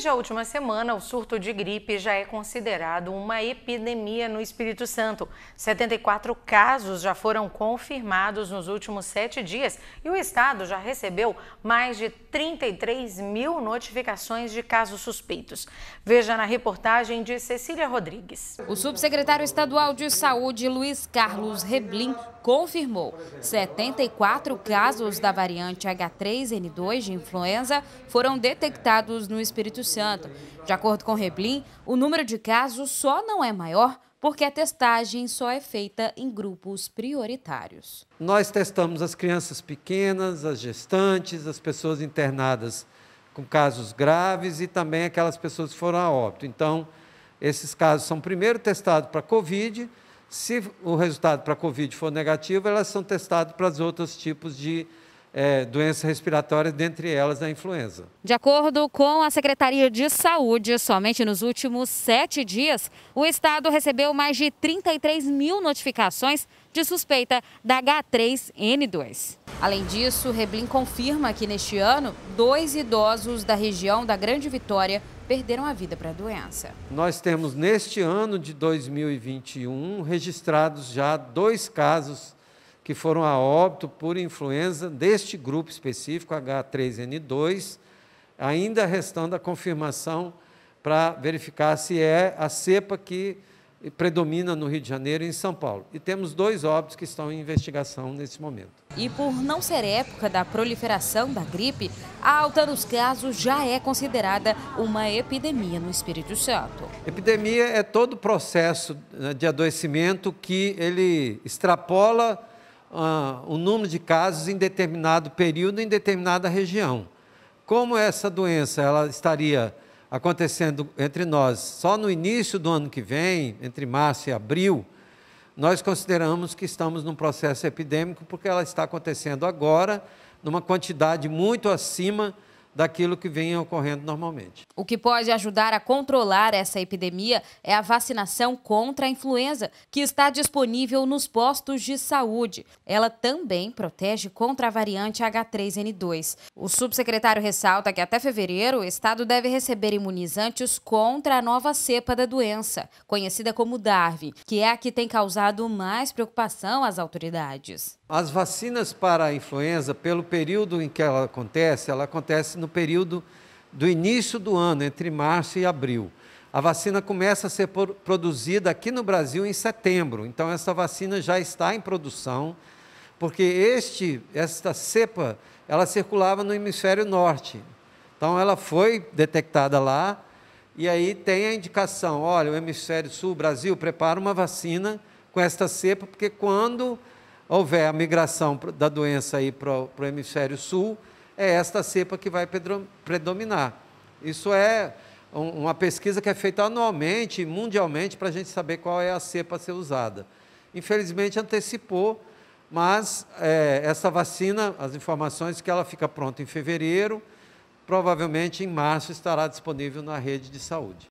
Desde a última semana, o surto de gripe já é considerado uma epidemia no Espírito Santo. 74 casos já foram confirmados nos últimos sete dias e o estado já recebeu mais de 33 mil notificações de casos suspeitos. Veja na reportagem de Cecília Rodrigues. O subsecretário estadual de Saúde, Luiz Carlos Reblin, confirmou 74 casos da variante H3N2 de influenza foram detectados no Espírito Santo. De acordo com Reblin, o número de casos só não é maior porque a testagem só é feita em grupos prioritários. Nós testamos as crianças pequenas, as gestantes, as pessoas internadas com casos graves e também aquelas pessoas que foram a óbito. Então, esses casos são primeiro testados para COVID se o resultado para a Covid for negativo, elas são testadas para os outros tipos de é, doenças respiratórias, dentre elas a influenza. De acordo com a Secretaria de Saúde, somente nos últimos sete dias, o estado recebeu mais de 33 mil notificações de suspeita da H3N2. Além disso, Reblin confirma que neste ano, dois idosos da região da Grande Vitória perderam a vida para a doença. Nós temos neste ano de 2021 registrados já dois casos que foram a óbito por influenza deste grupo específico, H3N2, ainda restando a confirmação para verificar se é a cepa que predomina no Rio de Janeiro e em São Paulo. E temos dois óbitos que estão em investigação nesse momento. E por não ser época da proliferação da gripe, a alta nos casos já é considerada uma epidemia no Espírito Santo. Epidemia é todo o processo né, de adoecimento que ele extrapola o número de casos em determinado período, em determinada região. Como essa doença ela estaria acontecendo entre nós só no início do ano que vem, entre março e abril, nós consideramos que estamos num processo epidêmico porque ela está acontecendo agora, numa quantidade muito acima daquilo que vem ocorrendo normalmente. O que pode ajudar a controlar essa epidemia é a vacinação contra a influenza, que está disponível nos postos de saúde. Ela também protege contra a variante H3N2. O subsecretário ressalta que até fevereiro o estado deve receber imunizantes contra a nova cepa da doença, conhecida como Darwin, que é a que tem causado mais preocupação às autoridades. As vacinas para a influenza, pelo período em que ela acontece, ela acontece no período do início do ano, entre março e abril. A vacina começa a ser produzida aqui no Brasil em setembro, então essa vacina já está em produção, porque este, esta cepa, ela circulava no hemisfério norte. Então ela foi detectada lá, e aí tem a indicação, olha, o hemisfério sul, Brasil, prepara uma vacina com esta cepa, porque quando houver a migração da doença aí para o hemisfério sul, é esta cepa que vai predominar. Isso é uma pesquisa que é feita anualmente, mundialmente, para a gente saber qual é a cepa a ser usada. Infelizmente antecipou, mas é, essa vacina, as informações que ela fica pronta em fevereiro, provavelmente em março estará disponível na rede de saúde.